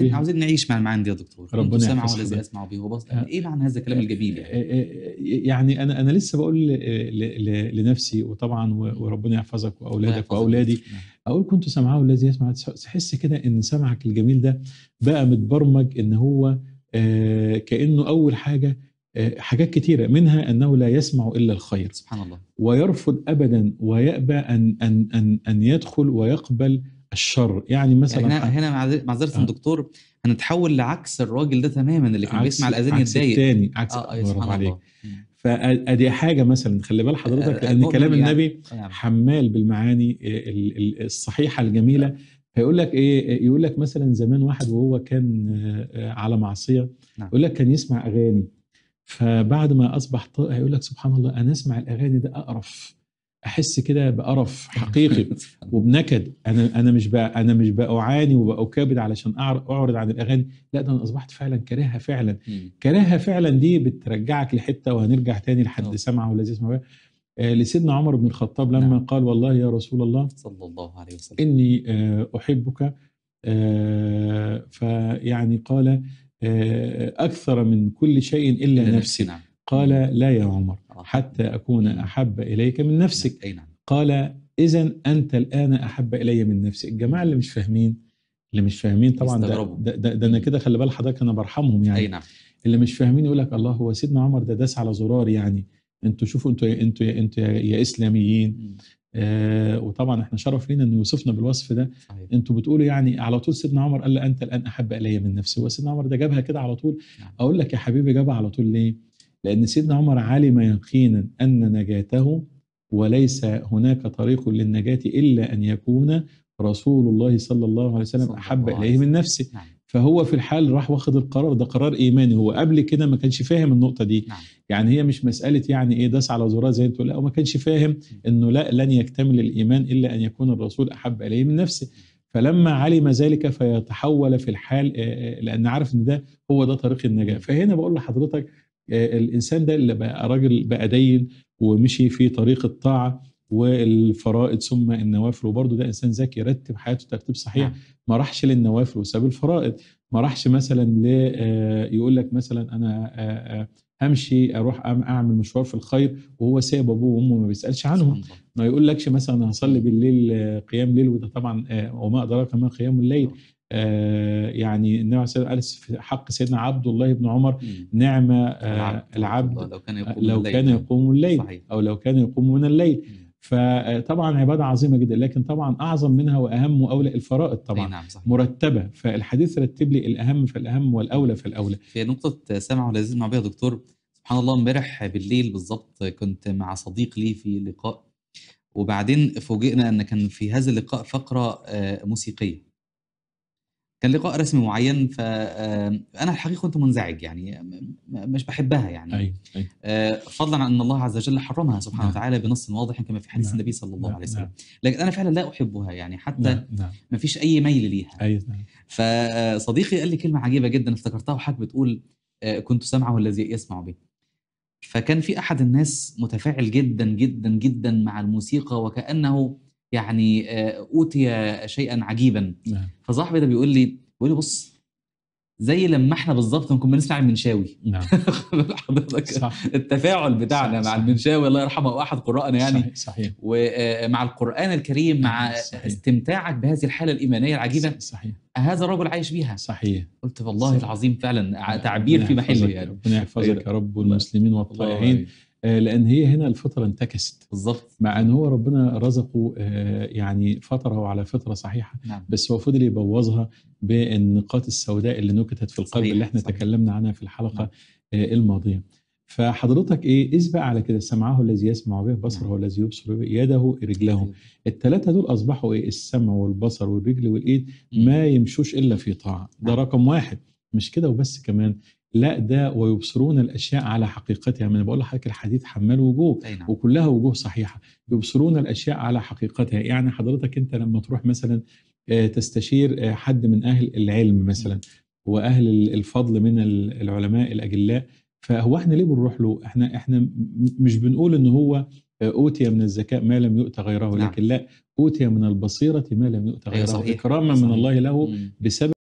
عاوزين عاوزين نعيش مع المعاني دي يا دكتور ربنا يسمع الذي يسمع به وبصر يعني ايه معنى هذا الكلام إيه، الجميل يعني إيه، إيه، يعني انا انا لسه بقول لنفسي وطبعا وربنا يحفظك واولادك واولادي اقول كنت سمعه الذي يسمع تحس كده ان سمعك الجميل ده بقى متبرمج ان هو آه، كانه اول حاجه آه، حاجات كتيره منها انه لا يسمع الا الخير سبحان الله ويرفض ابدا ويأبى ان ان ان ان يدخل ويقبل الشر يعني مثلا يعني هنا هنا معذره آه. دكتور هنتحول لعكس الراجل ده تماما اللي كان بيسمع الاذان يتضايق عكس الثاني عكس اه, آه سبحان عليك فادي حاجه مثلا خلي بال حضرتك آه، لان كلام يعني. النبي آه، نعم. حمال بالمعاني آه، الصحيحه الجميله هيقول لك ايه يقول لك مثلا زمان واحد وهو كان على معصيه نعم. يقول لك كان يسمع اغاني فبعد ما اصبح هيقول لك سبحان الله انا اسمع الاغاني ده اقرف احس كده بقرف حقيقي وبنكد انا انا مش بقى انا مش بعاني وبكابد علشان اعرض عن الاغاني لا ده انا اصبحت فعلا كارهها فعلا كارهها فعلا دي بترجعك لحته وهنرجع تاني لحد آه. سمعه ولا سمعه آه، لسيدنا عمر بن الخطاب لما نعم. قال والله يا رسول الله صلى الله عليه وسلم اني آه، احبك فيعني قال اكثر من كل شيء الا نفسي نعم. قال لا يا عمر حتى أكون أحب إليك من نفسك أي نعم. قال إذا أنت الآن أحب إلي من نفسي الجماعة اللي مش فاهمين اللي مش فاهمين طبعا ده, ده, ده, ده أنا كده خلي بال حضرتك أنا برحمهم يعني أي نعم. اللي مش فاهمين يقول لك الله هو سيدنا عمر ده داس على زرار يعني انتوا شوفوا انتوا يا انتوا يا انتو يا اسلاميين آه وطبعا احنا شرف لينا ان يوصفنا بالوصف ده انتوا بتقولوا يعني على طول سيدنا عمر قال انت الان احب الي من نفسي وسيدنا عمر ده جابها كده على طول نعم. اقول لك يا حبيبي جابها على طول ليه؟ لأن سيدنا عمر علم يقينا أن نجاته وليس هناك طريق للنجاة إلا أن يكون رسول الله صلى الله عليه وسلم أحب إليه من نفسه نعم. فهو في الحال راح واخد القرار ده قرار ايماني هو قبل كده ما كانش فاهم النقطه دي نعم. يعني هي مش مساله يعني ايه داس على زرار زي تقول لا وما كانش فاهم انه لا لن يكتمل الايمان الا ان يكون الرسول احب اليه من نفسه فلما علم ذلك فيتحول في الحال آه، آه، لان عارف ان ده هو ده طريق النجاه فهنا بقول لحضرتك آه، الانسان ده اللي بقى راجل بقى دين ومشي في طريق الطاعه والفرائض ثم النوافل وبرضه ده انسان ذكي رتب حياته ترتيب صحيح نعم. ما راحش للنوافل وساب الفرائض ما راحش مثلا ل آه، يقول لك مثلا انا آه، همشي اروح اعمل مشوار في الخير وهو سايب ابوه وامه ما بيسالش عنهم ما يقولكش مثلا هصلي نعم. بالليل قيام ليل وده طبعا وما ادراك ما قيام الليل نعم. آه، يعني النبي عليه الصلاه قال في حق سيدنا عبد الله بن عمر نعم آه، العبد لو كان يقوم آه، لو الليل, كان يقوم الليل او لو كان يقوم من الليل فطبعا عباده عظيمه جدا لكن طبعا اعظم منها واهم واولى الفرائض طبعا نعم صحيح. مرتبه فالحديث رتب لي الاهم فالاهم والاولى فالاولى في نقطه سمع ولازم مع بيها دكتور سبحان الله امبارح بالليل بالظبط كنت مع صديق لي في لقاء وبعدين فوجئنا ان كان في هذا اللقاء فقره موسيقيه كان لقاء رسمي معين فانا الحقيقه كنت منزعج يعني مش بحبها يعني أي. أيوة، أي. أيوة. آه، فضلا عن ان الله عز وجل حرمها سبحانه نعم. وتعالى بنص واضح كما في حديث نعم. النبي صلى الله نعم، عليه وسلم لكن انا فعلا لا احبها يعني حتى ما فيش اي ميل ليها أي. أيوة، نعم. فصديقي آه، قال لي كلمه عجيبه جدا افتكرتها وحضرتك بتقول آه، كنت سمعه الذي يسمع به فكان في احد الناس متفاعل جدا جدا جدا مع الموسيقى وكانه يعني آه، اوتي شيئا عجيبا نعم. فصاحبي ده بيقول لي بيقول لي بص زي لما احنا بالظبط نكون بنسمع المنشاوي نعم حضرتك التفاعل بتاعنا صح. مع المنشاوي الله يرحمه واحد قراءنا يعني صحيح. صحيح. ومع آه، القران الكريم نعم، مع صحيح. استمتاعك بهذه الحاله الايمانيه العجيبه صحيح هذا الرجل عايش بيها صحيح قلت والله صحيح. العظيم فعلا نعم، تعبير في نعم، محله يعني ربنا يحفظك يا رب والمسلمين والطائعين آه، لان هي هنا الفطره انتكست بالظبط مع ان هو ربنا رزقه آه، يعني فطره على فطره صحيحه نعم. بس هو فضل يبوظها بالنقاط السوداء اللي نكتت في القلب اللي احنا صحيح. تكلمنا عنها في الحلقه نعم. آه، الماضيه فحضرتك ايه اسبق على كده سمعه الذي يسمع به بصره نعم. الذي يبصر به يده رجله الثلاثه دول اصبحوا ايه السمع والبصر والرجل والايد ما يمشوش الا في طاعه ده نعم. رقم واحد مش كده وبس كمان لا ده ويبصرون الاشياء على حقيقتها ما انا بقول لحضرتك الحديث حمال وجوه نعم. وكلها وجوه صحيحه يبصرون الاشياء على حقيقتها يعني حضرتك انت لما تروح مثلا آه، تستشير آه، حد من اهل العلم مثلا واهل الفضل من العلماء الاجلاء فهو احنا ليه بنروح له احنا احنا مش بنقول ان هو آه، اوتي من الذكاء ما لم يؤت غيره نعم. لكن لا اوتي من البصيره ما لم يؤت أيوة، غيره أيوة صحيح. اكراما من الله له بسبب